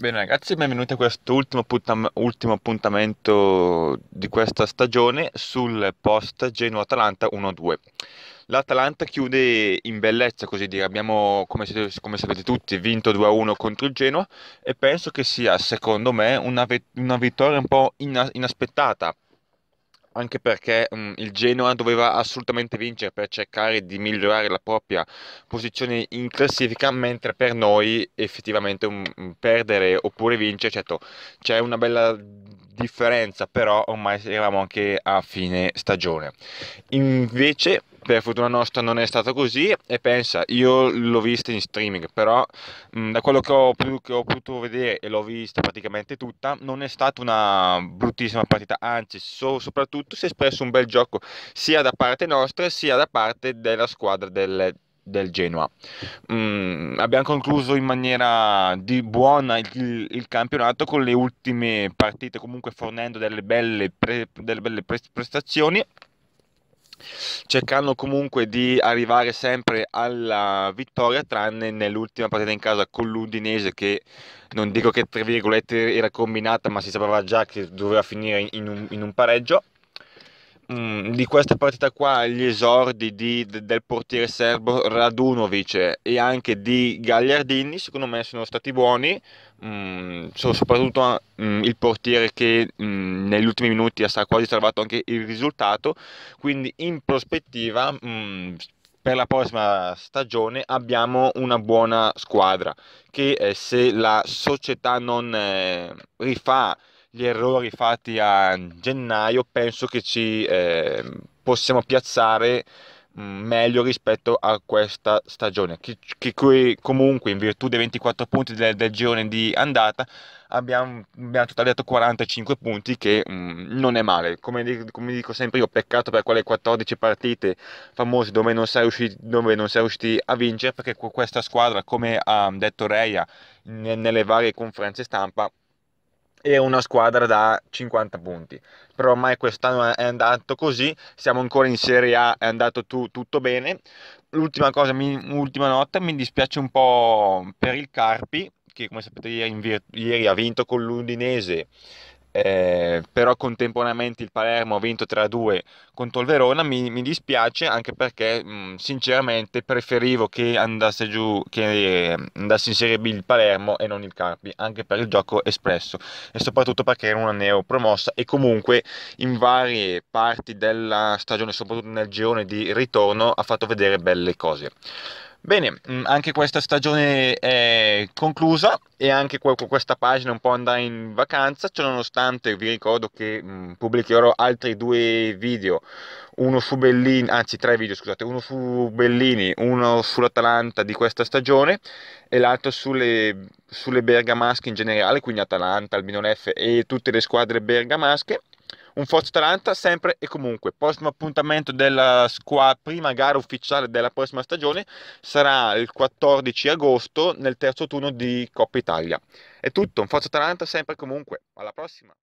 Bene ragazzi, benvenuti a questo ultimo, appuntamento di questa stagione sul post Genoa-Atalanta 1-2. L'Atalanta chiude in bellezza, così dire. Abbiamo, come, come sapete tutti, vinto 2-1 contro il Genoa e penso che sia, secondo me, una, una vittoria un po' inaspettata anche perché mh, mm, il Genoa doveva assolutamente vincere per cercare di migliorare la propria posizione in classifica, mentre per noi effettivamente un, mm, un mm, perdere oppure vincere, certo c'è una bella differenza, però ormai eravamo anche a fine stagione. Invece per fortuna nostra non è stato così e pensa, io l'ho vista in streaming, però mh, mm, da quello che ho, che ho, potuto vedere e l'ho vista praticamente tutta, non è stata una bruttissima partita, anzi so, soprattutto si è espresso un bel gioco sia da parte nostra sia da parte della squadra del, del Genoa. Mm, abbiamo concluso in maniera di buona il, il, campionato con le ultime partite comunque fornendo delle belle, pre, delle belle prestazioni cercando comunque di arrivare sempre alla vittoria, tranne nell'ultima partita in casa con l'Udinese che non dico che tra virgolette era combinata, ma si sapeva già che doveva finire in un, in un pareggio. Mm, di questa partita qua gli esordi di, de, del portiere serbo Radunovic e anche di Gagliardini secondo me sono stati buoni mm, soprattutto mm, il portiere che mm, negli ultimi minuti ha quasi salvato anche il risultato, quindi in prospettiva mh, mm, per la prossima stagione abbiamo una buona squadra che eh, se la società non eh, rifà gli errori fatti a gennaio penso che ci eh, possiamo piazzare meglio rispetto a questa stagione che, che comunque in virtù dei 24 punti del, del girone di andata abbiamo, abbiamo totalizzato 45 punti che mh, mm, non è male come, come, dico sempre io peccato per quelle 14 partite famose dove non sei riusciti, dove non sei riusciti a vincere perché questa squadra come ha detto Reia nelle varie conferenze stampa e una squadra da 50 punti. Però ormai quest'anno è andato così, siamo ancora in Serie A, è andato tu, tutto bene. L'ultima cosa, mi, ultima nota, mi dispiace un po' per il Carpi, che come sapete ieri, ieri ha vinto con l'Udinese eh, però contemporaneamente il Palermo ha vinto 3-2 contro il Verona, mi, mi dispiace anche perché mh, mm, sinceramente preferivo che andasse giù, che eh, andasse in Serie B il Palermo e non il Carpi, anche per il gioco espresso e soprattutto perché era una neopromossa e comunque in varie parti della stagione, soprattutto nel girone di ritorno, ha fatto vedere belle cose. Bene, mm, anche questa stagione è conclusa e anche questa pagina un po' andrà in vacanza, ciononostante vi ricordo che mm, pubblicherò altri due video, uno su Bellini, anzi tre video scusate, uno su Bellini, uno sull'Atalanta di questa stagione e l'altro sulle, sulle bergamasche in generale, quindi Atalanta, Albino F e tutte le squadre bergamasche un Forza Atalanta sempre e comunque. Prossimo appuntamento della squadra, prima gara ufficiale della prossima stagione sarà il 14 agosto nel terzo turno di Coppa Italia. È tutto, un Forza Atalanta sempre e comunque. Alla prossima!